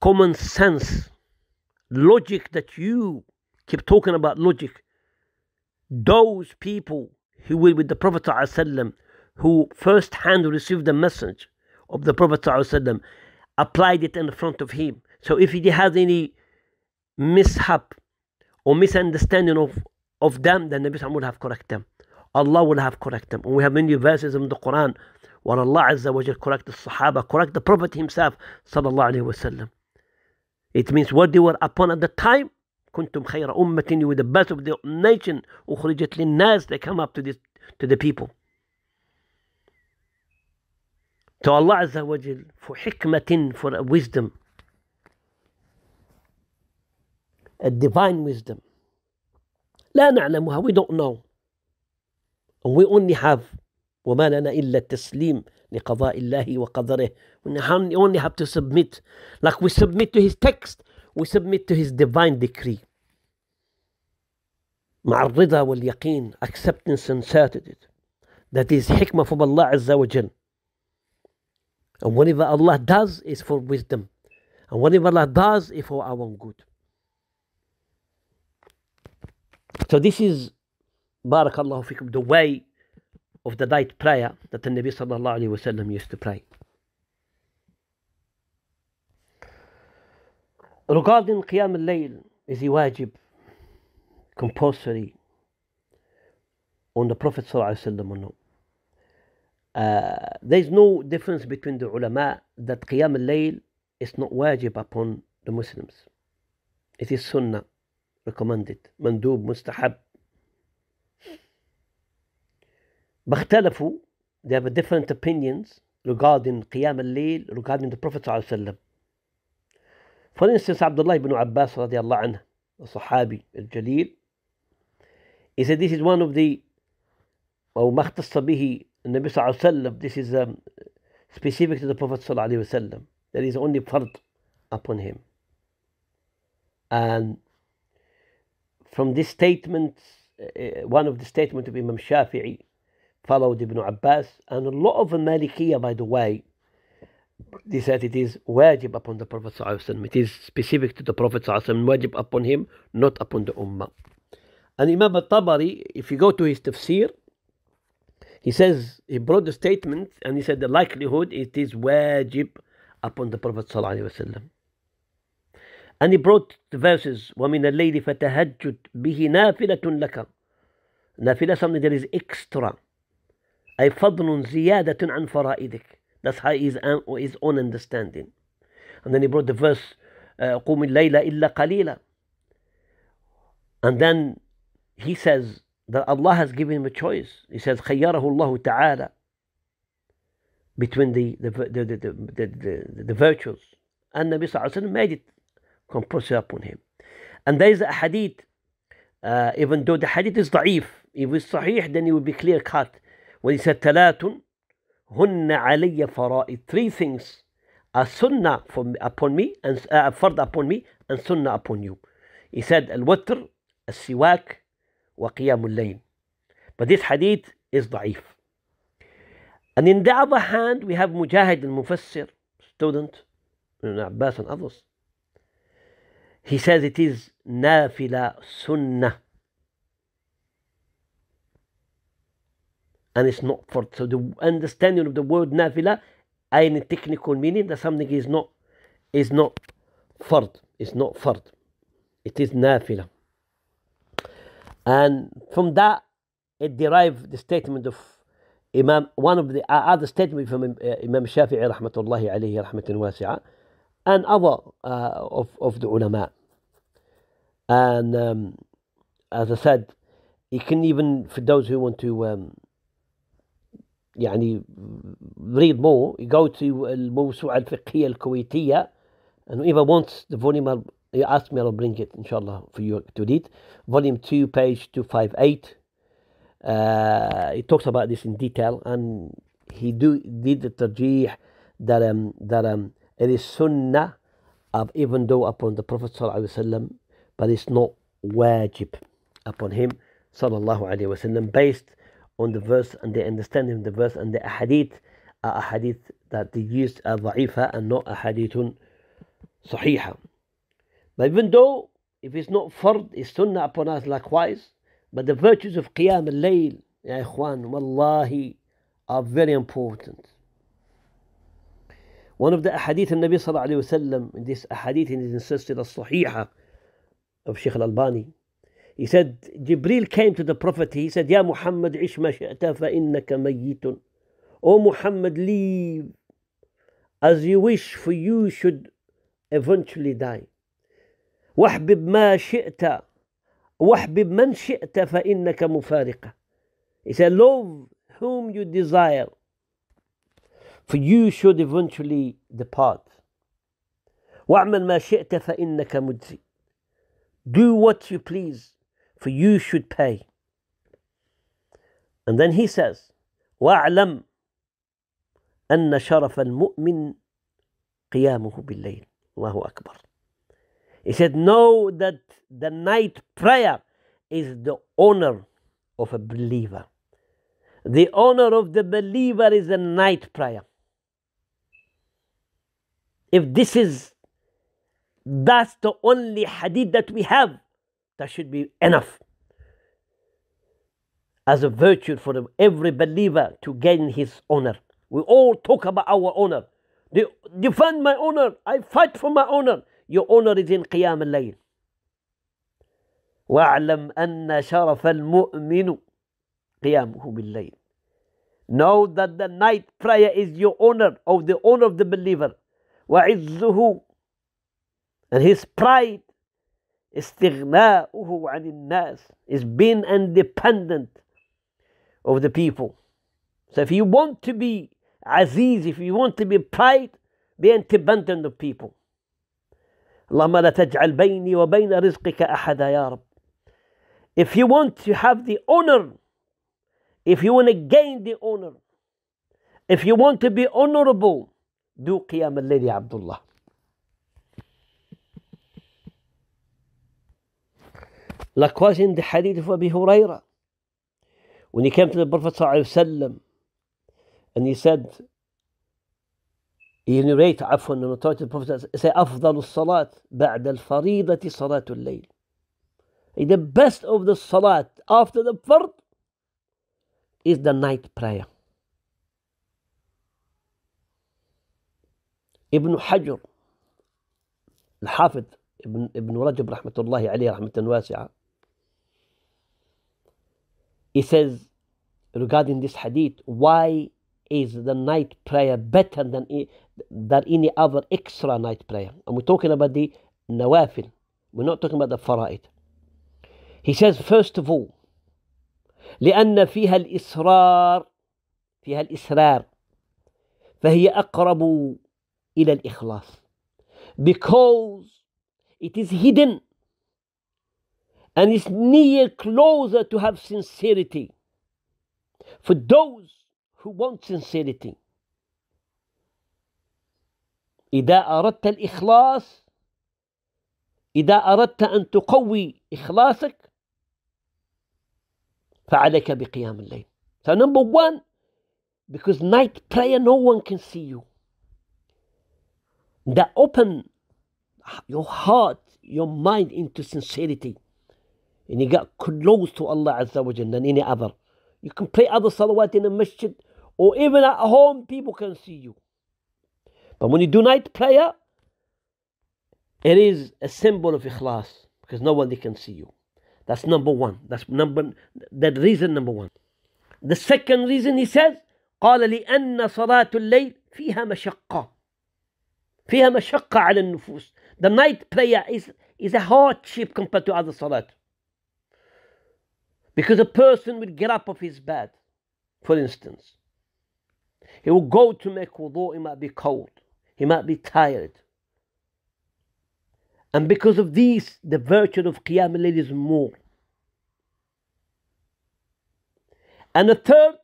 Common sense, logic that you keep talking about logic. Those people who were with the Prophet ﷺ, who first hand received the message of the Prophet ﷺ, applied it in front of him. So if he had any mishap or misunderstanding of, of them, then the Nabi would have corrected them. Allah will have corrected them. And we have many verses in the Quran where Allah Azza wa Jal correct the Sahaba, correct the Prophet himself, sallallahu alayhi wasallam. It means what they were upon at the time. كنتم خير أمة you were the best of the nation أخرجت للناس they come up to this to the people to Allah Azza wa Jal for hikmatin for wisdom a divine wisdom لا نعلمها we don't know and we only have وَمَا لَنَا إِلَّا التَّسْلِيمِ لِقَضَاءِ اللَّهِ وَقَدَرِهِ We only have to submit. Like we submit to his text. We submit to his divine decree. مع الرضا واليقين acceptance and certainty. that is hikmah from Allah Azza wa and whatever Allah does is for wisdom and whatever Allah does is for our own good so this is Barakallahu fikum, the way of the night prayer that the Nabi sallallahu alayhi wasallam used to pray. Regarding Qiyam al-Layl, is he wajib, compulsory, on the Prophet sallallahu alayhi wasallam or no? Uh, there is no difference between the ulama that Qiyam al-Layl is not wajib upon the Muslims. It is sunnah, recommended, mandub, mustahab. باختلفوا they have different opinions regarding قيام الليل regarding the Prophet صلى الله عليه وسلم For instance عبد الله بن عباس رضي الله عنه الصحابي الجليل he said this is one of the أو ما اختص به النبي صلى الله عليه وسلم this is um, specific to the Prophet صلى الله عليه وسلم there is only فرض upon him and from this statement uh, one of the statement of Imam Shafi'i followed Ibn Abbas. And a lot of the Malikiya, by the way, they said it is wajib upon the Prophet ﷺ. It is specific to the Prophet ﷺ, wajib upon him, not upon the Ummah. And Imam al-Tabari, if you go to his tafsir, he says, he brought the statement and he said the likelihood it is wajib upon the Prophet And he brought the verses, وَمِنَ اللَّيْلِ فَتَهَجُّدْ بِهِ نَافِلَةٌ لَكَ نَافِلَةٌ something that is extra أي فضل زيادة عن فرائدك That's how is, is on understanding And then he brought the verse قوم الليل إلا قليلا And then he says that Allah has given him a choice. He says خيره الله تعالى between the, the, the, the, the, the, the virtues. And Nabi Sallallahu Alaihi Wasallam made it compulsory upon him. And there is a hadith, uh, even though the hadith is da'if, if it's sahih, then it will be clear cut. When he said talatun, hunna alayya Three things a sunnah from, upon me, and uh, fard upon me, and sunnah upon you. He said al-watr, al-siwak, wa qiyamul layl. But this hadith is da'if. And in the other hand, we have Mujahid al-Mufassir, student, Ibn Abbas and others. He says it is nafila sunnah. and it's not for so the understanding of the word nafila any technical meaning that something is not is not fard it's not fard it is nafila and from that it derived the statement of Imam one of the uh, other statement from uh, Imam Shafi'i rahmatullahi alayhi rahmatan wasi'a and other uh, of, of the ulama and um, as I said you can even for those who want to um, يعني read more go to الموسوعة الفقهية الكويتية and I want the volume I'll, you ask me I'll bring it inshallah for you to read volume 2 page 258 uh, he talks about this in detail and he do did the tarjih that um, that um, it is sunnah of even though upon the Prophet wasallam, but it's not wajib upon him sallallahu alaihi wasallam based on the verse and the understanding of the verse and the ahadith are ahadith that they used are da'ifa and not ahadithun sahiha. But even though if it's not fard, it's sunnah upon us likewise. But the virtues of qiyam al-layl, ya ikhwan, wallahi, are very important. One of the ahadith of Nabi sallallahu alayhi wa sallam, in this ahadith in his Silsila Sahiha of Sheikh al-Albani, he said, Jibril came to the Prophet. He said, Ya Muhammad, ish ma shi'ta fa innaka mayyitun. O Muhammad, leave as you wish, for you should eventually die. واحبب ما شئت واحبب من شئت فإنك مفارقة. He said, love whom you desire, for you should eventually depart. واعمل ما شئت فإنك مجزي. Do what you please, for you should pay. And then he says, وَاعْلَمْ أَنَّ شَرَفَ الْمُؤْمِنِ قِيَامُهُ بِاللَّيْلِ He said, know that the night prayer is the honor of a believer. The honor of the believer is the night prayer. If this is, that's the only hadith that we have, that should be enough as a virtue for every believer to gain his honor. We all talk about our honor. They defend my honor. I fight for my honor. Your honor is in Qiyam al-Layl. وَاعْلَمْ أَنَّ شَرَفَ الْمُؤْمِنُ قِيَامُهُ بِاللَّيْلِ Know that the night prayer is your honor, of the honor of the believer. وَعِزُّهُ And his pride استغناؤه عن الناس is being independent of the people. So if you want to be aziz, if you want to be pride, be independent of people. اللهم لا تجعل بيني وبين رزقك أحدا يا رب. If you want to have the honor, if you want to gain the honor, if you want to be honorable, do قيام الليل يا عبد الله. لاكوازين دي حديث أبي هريرة وني كانت البرفة صلى الله عليه وسلم أني ساد ينريت عفوا أن البرفة سي أفضل الصلاة بعد الفريضة صلاة الليل the best of the صلاة after the فرض is the night prayer. ابن حجر الحافظ ابن ابن رجب رحمه الله عليه رحمه واسعه He says regarding this hadith, why is the night prayer better than, than any other extra night prayer? And we're talking about the nawafil, we're not talking about the fara'id. He says, first of all, لأن فيها الإصرار فيها الإسرار فهي أقرب إلى الإخلاص because it is hidden and is near closer to have sincerity for those who want sincerity إذا أردت الإخلاص إذا أردت أن تقوي إخلاصك فعليك بقيام الليل So number one, because night prayer no one can see you. That open your heart, your mind into sincerity. and you got close to Allah Azza wa Jal than any other. You can pray other salawat in a masjid or even at home, people can see you. But when you do night prayer, it is a symbol of ikhlas because nobody can see you. That's number one. That's number that reason number one. The second reason he says, قال لأن صلاة الليل فيها مشقة فيها مشقة على النفوس. The night prayer is is a hardship compared to other salat. Because a person would get up off his bed, for instance. He will go to make wudu, he might be cold, he might be tired. And because of these, the virtue of Qiyam al is more. And the third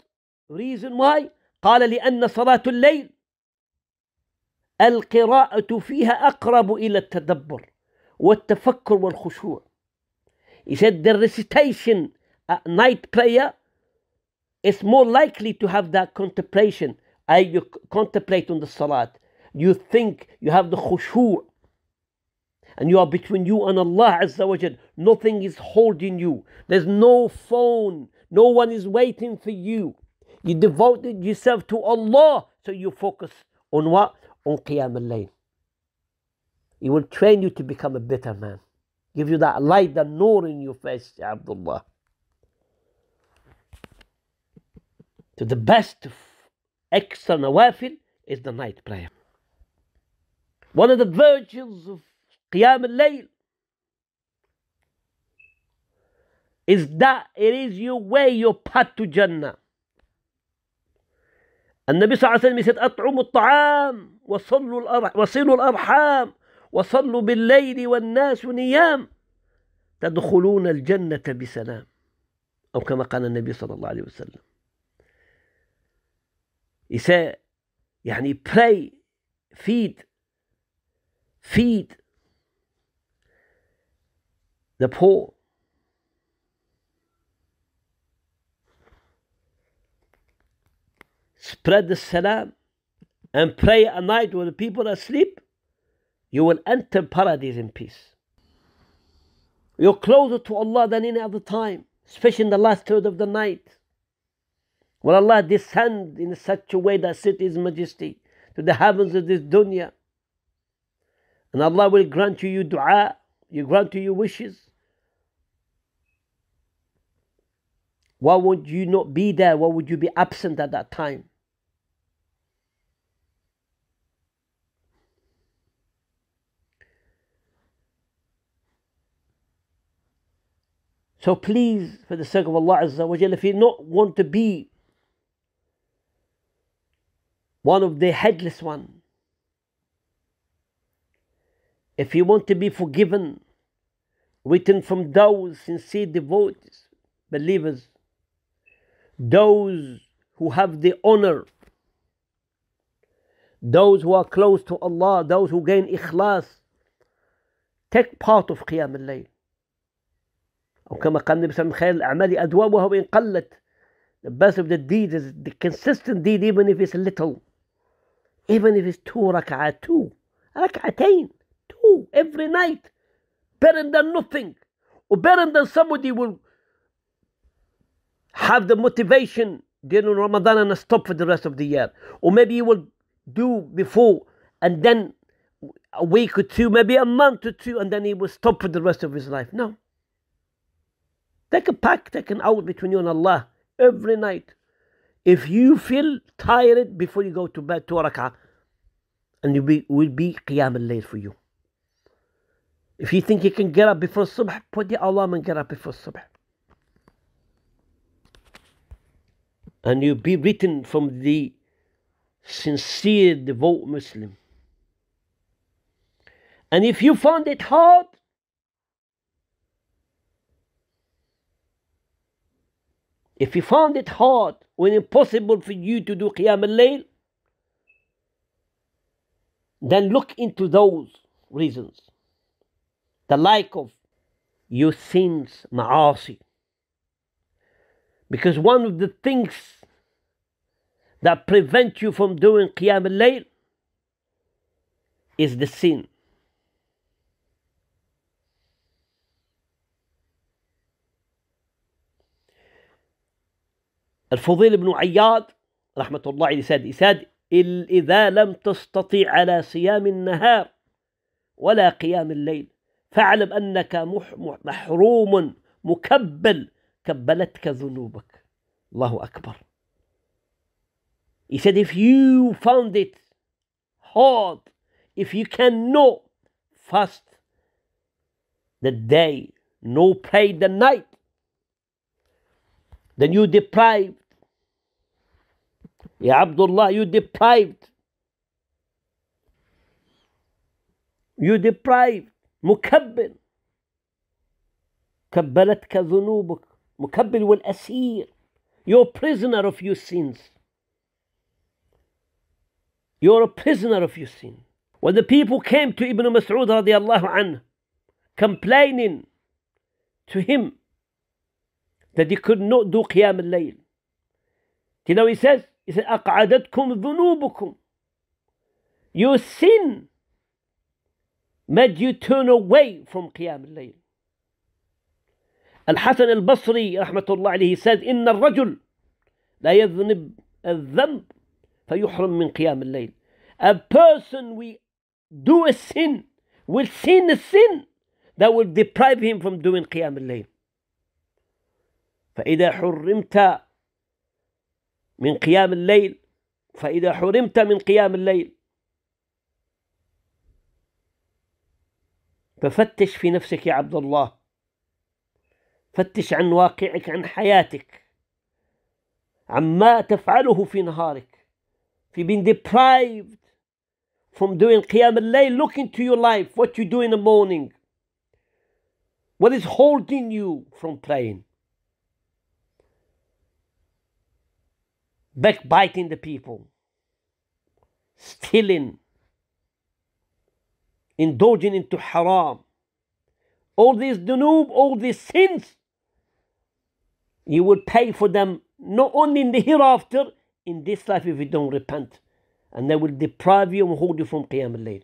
reason why قال لأن صلاة الليل القراءة فيها أقرب إلى التدبر والتفكر والخشوع. He said the recitation a night prayer is more likely to have that contemplation. I, you contemplate on the salat. You think you have the khushu' and you are between you and Allah Azza wa Jal. Nothing is holding you. There's no phone. No one is waiting for you. You devoted yourself to Allah, so you focus on what? On Qiyam al-Layl. It will train you to become a better man. Give you that light, that nur in your face, Abdullah. to the best of extra nawafil is the night prayer. One of the virtues of Qiyam al-Layl is that it is your way, your path to Jannah. النبي صلى الله عليه وسلم يقول أطعموا الطعام وصلوا الأرح وصلوا الأرحام وصلوا بالليل والناس نيام تدخلون الجنة بسلام أو كما قال النبي صلى الله عليه وسلم He said, "Yani pray, feed, feed the poor. Spread the salam and pray at night when the people are asleep. You will enter paradise in peace. You're closer to Allah than any other time, especially in the last third of the night. Will Allah descend in such a way that sits His majesty to the heavens of this dunya? And Allah will grant you your dua, you grant you your wishes. Why would you not be there? Why would you be absent at that time? So please, for the sake of Allah Azza wa Jalla, if you not want to be one of the headless one. If you want to be forgiven, written from those sincere devotees, believers, those who have the honor, those who are close to Allah, those who gain ikhlas, take part of قيام Layl. أو كما قال النبي صلى الله عليه وسلم الأعمال وإن قلت. The best of the deeds is the consistent deed even if it's little even if it's two rak'ah, two rak'atain, two every night, better than nothing, or better than somebody will have the motivation during Ramadan and stop for the rest of the year, or maybe you will do before and then a week or two, maybe a month or two, and then he will stop for the rest of his life. No. Take a pact, take an oath between you and Allah every night. If you feel tired before you go to bed, to rak'ah, and it be, will be qiyam al-layl for you. If you think you can get up before subh, put the alarm and get up before subh. And you be written from the sincere, devout Muslim. And if you find it hard, if you found it hard or impossible for you to do Qiyam al-Layl, then look into those reasons. The like of your sins, ma'asi. Because one of the things that prevent you from doing Qiyam al-Layl is the sin. الفضيل بن عياد رحمة الله عليه ساد إساد إذا لم تستطيع على صيام النهار ولا قيام الليل فاعلم أنك محروم مكبل كبلتك ذنوبك الله أكبر He said if you found it hard if you can know fast the day no pray the night then you deprive Ya Abdullah, you deprived. You deprived. مكبل كبلتك ذنوبك مكبل والأسير You're a prisoner of your sins. You're a prisoner of your sin. When the people came to Ibn Mas'ud radiallahu anhu, complaining to him that he could not do Qiyam al-Layl. Do you know he says? إذا أقعدتكم ذنوبكم Your sin made you turn away from قيام الليل الحسن البصري رحمة الله عليه said إن الرجل لا يذنب الذنب فيحرم من قيام الليل A person we do a sin will sin a sin that will deprive him from doing قيام الليل فإذا حرمت من قيام الليل فإذا حرمت من قيام الليل ففتش في نفسك يا عبد الله فتش عن واقعك عن حياتك عن ما تفعله في نهارك في being deprived from doing قيام الليل look into your life what you do in the morning what is holding you from praying backbiting the people, stealing, indulging into haram, all these dunub, all these sins, you will pay for them not only in the hereafter, in this life if you don't repent. And they will deprive you and hold you from Qiyam al-Layl.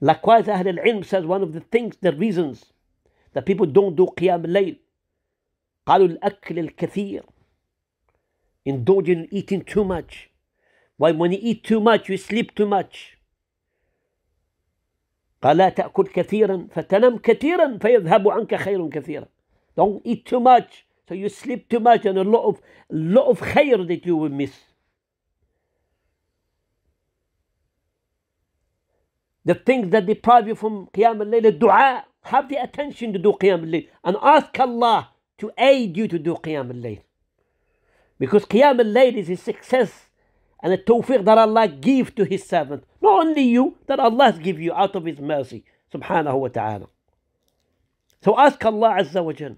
Likewise, Ahl al-Ilm says one of the things, the reasons that people don't do Qiyam al-Layl. قالوا الأكل الكثير indulging in eating too much. Why, when you eat too much, you sleep too much. قال تأكل كثيرا كثيرا فيذهب عنك خير Don't eat too much, so you sleep too much and a lot of, lot of khair that you will miss. The things that deprive you from Qiyam al-Layl, dua, have the attention to do Qiyam al-Layl and ask Allah to aid you to do Qiyam al-Layl. Because Qiyam al-Layl is a success and a tawfiq that Allah gave to His servant. Not only you, that Allah give you out of His mercy, subhanahu wa ta'ala. So ask Allah Azza wa Jal.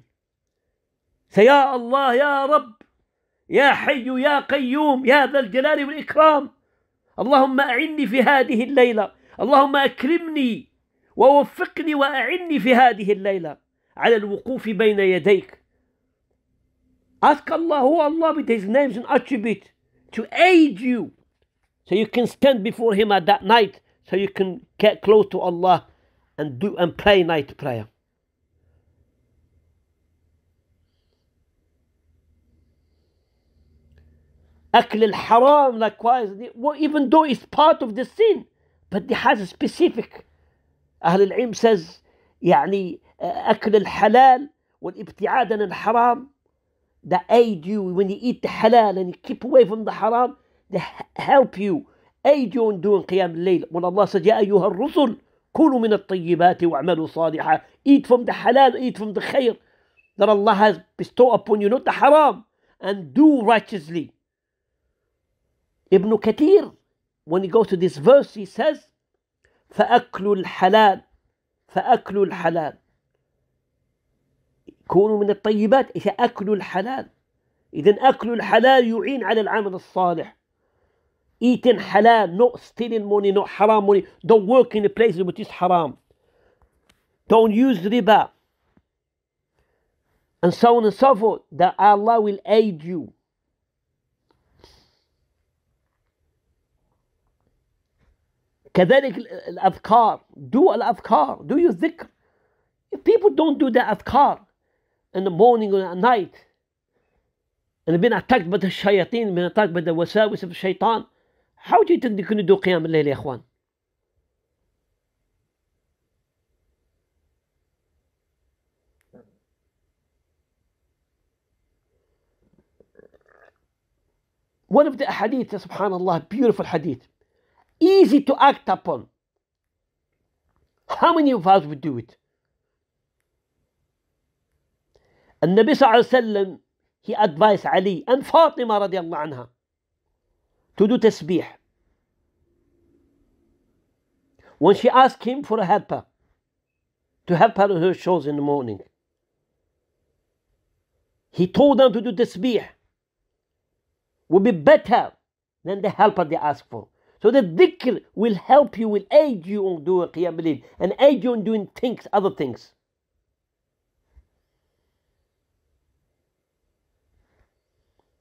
Say, Ya Allah, Ya Rabb, يا حي يا قيوم يا ذا الجلال والإكرام اللهم أعني في هذه الليلة اللهم أكرمني ووفقني وأعني في هذه layla على الوقوف بين يديك Ask Allah who oh Allah with His names and attributes to aid you so you can stand before Him at that night so you can get close to Allah and do and pray night prayer. Akl al-haram, likewise, well, even though it's part of the sin, but it has a specific. Ahl al-ilm says, يعني أكل الحلال والابتعاد عن الحرام that aid you when you eat the halal and you keep away from the haram, they help you, aid you in doing Qiyam al-Layl. When Allah said, Ya ayyuha rusul, kulu min at-tayyibati wa'malu saliha. Eat from the halal, eat from the khair that Allah has bestowed upon you, not the haram, and do righteously. Ibn Kathir, when he goes to this verse, he says, فأكل الحلال فأكل الحلال كونوا من الطيبات إذا أكلوا الحلال إذا أكلوا الحلال يعين على العمل الصالح eating حلال not stealing money not haram money don't work in a place which is haram don't use riba and so on and so forth that Allah will aid you كذلك الأذكار do الأذكار do your ذكر if people don't do the أذكار in the morning or at night and being attacked by the shayateen, being attacked by the wasawis of shaitan. How do you think they can do Qiyam al-Layl, ikhwan? One of the hadith, subhanallah, beautiful hadith. Easy to act upon. How many of us would do it? النبي صلى الله عليه وسلم he advised Ali and Fatima radiallahu عنها. to do tasbih. When she asked him for a helper, to help her on her chores in the morning, he told them to do tasbih. Will be better than the helper they asked for. So the dhikr will help you, will aid you on doing qiyam and aid you on doing things, other things.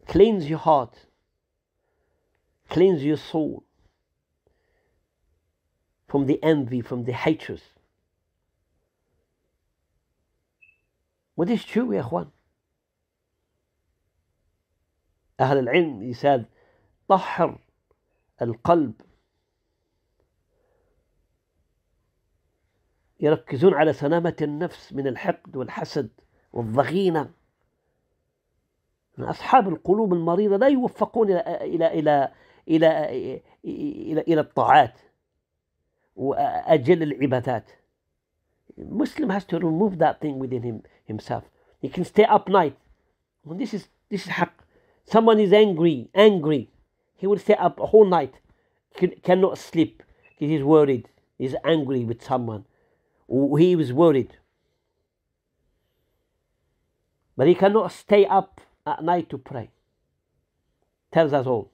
Cleanse your heart. Cleanse your soul from the envy, from the hatred. what is true يا اخوان اهل العلم يسال طهر القلب يركزون على سلامة النفس من الحقد والحسد والضغينة أصحاب القلوب المريضة لا يوفقون إلى إلى إلى إلى إلى, إلى, إلى الطاعات وأجل العبادات. Muslim has to remove that thing within him, himself. He can stay up night. When this is this is haqq. Someone is angry, angry. He will stay up a whole night, can, cannot sleep He he's worried. He's angry with someone. He was worried. But he cannot stay up at night to pray. Tells us all.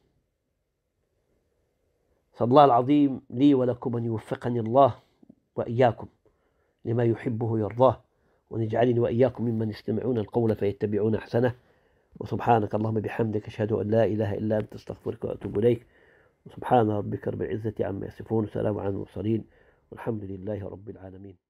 صلى الله العظيم لي ولكم أن يوفقني الله وإياكم لما يحبه ويرضاه وأن يجعلني وإياكم ممن يستمعون القول فيتبعون أحسنه وسبحانك اللهم بحمدك أشهد أن لا إله إلا أنت أستغفرك وأتوب إليك وسبحان ربك رب العزة عما يصفون وسلام على المرسلين والحمد لله رب العالمين